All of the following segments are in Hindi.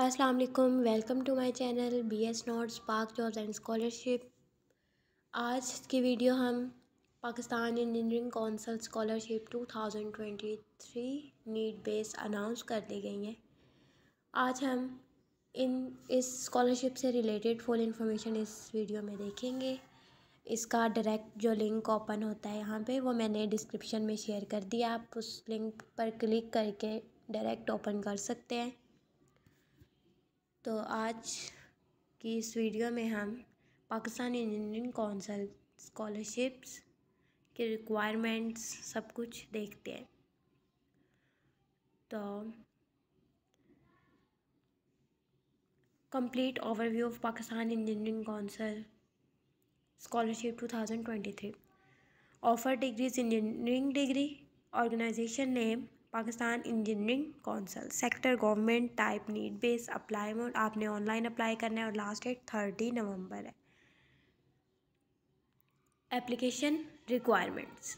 अस्सलाम वालेकुम welcome to my channel B S not spark jobs and scholarship आज की वीडियो हम Pakistan engineering council scholarship 2023 need base announce कर दी गई है आज हम इन इस स्कॉलरशिप से रिलेटेड फुल इंफॉर्मेशन इस वीडियो में देखेंगे इसका डायरेक्ट जो लिंक ओपन होता है यहाँ पे वो मैंने डिस्क्रिप्शन में शेयर कर दिया आप उस लिंक पर क्लिक करके डायरेक्ट ओपन कर सकते हैं तो आज की इस वीडियो में हम पाकिस्तान इंजीनियरिंग कौंसल स्कॉलरशिप्स के रिक्वायरमेंट्स सब कुछ देखते हैं तो complete overview of Pakistan engineering council scholarship 2023 offer degrees engineering degree organization name Pakistan engineering council sector government type need base apply mode आपने ऑनलाइन अप्लाई करना है और लास्ट डेट थर्टी नवंबर है एप्लीकेशन रिक्वायरमेंट्स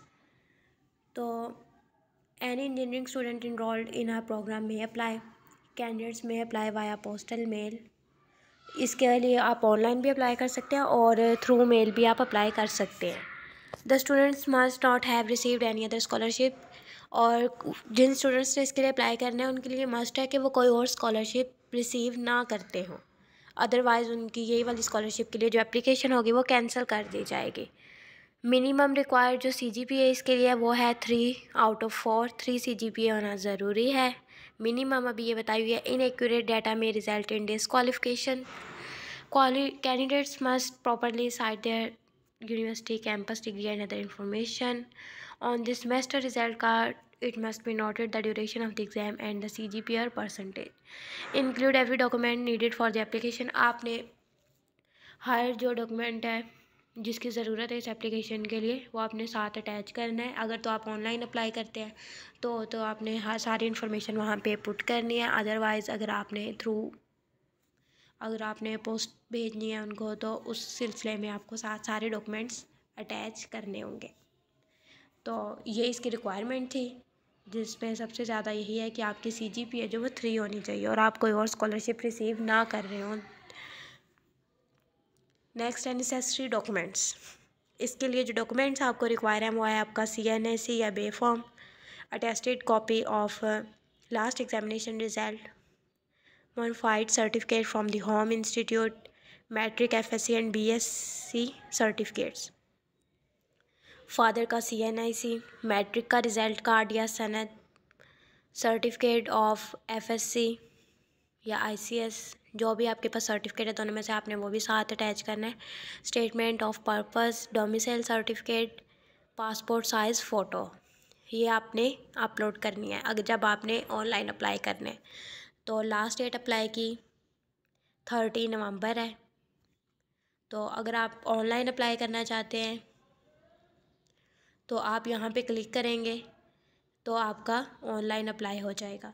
तो any engineering student enrolled in our program में अप्लाई कैंडिडेट्स में अप्लाई वाया पोस्टल मेल इसके लिए आप ऑनलाइन भी अप्लाई कर सकते हैं और थ्रू मेल भी आप अप्लाई कर सकते हैं the students must not have received any other scholarship और जिन स्टूडेंट्स ने इसके लिए अप्लाई करना है उनके लिए मस्ट है कि वो कोई और स्कॉलरशिप रिसीव ना करते हों अदरवाइज़ उनकी यही वाली स्कॉलरशिप के लिए जो एप्लीकेशन होगी वो कैंसिल कर दी जाएगी मिनिमम रिक्वायर्ड जो सी जी पी ए इसके लिए वो है three out of four three C G P A होना ज़रूरी है मिनिमम अभी ये बताई हुई है इनएक्यूरेट डाटा में result in qualification candidates must properly side their university campus degree and other information On this master result card, it must be noted the duration of the exam and the CGPR percentage. Include every document needed for the application. आपने हर जो डॉक्यूमेंट है जिसकी ज़रूरत है इस एप्लीकेशन के लिए वो आपने साथ अटैच करना है अगर तो आप ऑनलाइन अप्लाई करते हैं तो तो आपने हर सारी इन्फॉर्मेशन वहाँ पे पुट करनी है अदरवाइज़ अगर आपने थ्रू अगर आपने पोस्ट भेजनी है उनको तो उस सिलसिले में आपको साथ सारे डॉक्यूमेंट्स अटैच करने होंगे तो ये इसकी रिक्वायरमेंट थी जिसमें सबसे ज़्यादा यही है कि आपकी सी जी पी है जो वो थ्री होनी चाहिए और आप कोई और स्कॉलरशिप रिसीव ना कर रहे हो नेक्स्ट है नेसेसरी डॉक्यूमेंट्स इसके लिए जो डॉक्यूमेंट्स आपको रिक्वायर हैं वो है आपका सी एन एस सी या B form attested copy of last examination result modified certificate from the home institute matric F S C and B S C certificates father का C N I C matric का रिज़ल्ट कार्ड या सनद certificate of F S C या आई सी एस जो भी आपके पास सर्टिफिकेट है दोनों में से आपने वो भी साथ अटैच करना है statement of purpose domicile certificate passport size photo ये आपने अपलोड करनी है अगर जब आपने ऑनलाइन अप्लाई करना है तो लास्ट डेट अप्लाई की थर्टी नवंबर है तो अगर आप ऑनलाइन अप्लाई करना चाहते हैं तो आप यहाँ पे क्लिक करेंगे तो आपका ऑनलाइन अप्लाई हो जाएगा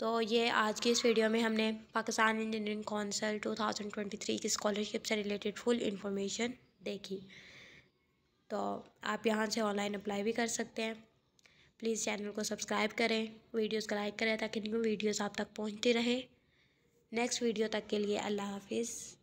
तो ये आज की इस वीडियो में हमने पाकिस्तान इंजीनियरिंग कौंसल 2023 की स्कॉलरशिप से रिलेटेड फुल इन्फॉर्मेशन देखी तो आप यहाँ से ऑनलाइन अप्लाई भी कर सकते हैं प्लीज़ चैनल को सब्सक्राइब करें वीडियोस को लाइक करें ताकि न्यू वीडियोस आप तक पहुँचती रहें नेक्स्ट वीडियो तक के लिए अल्लाह हाफिज़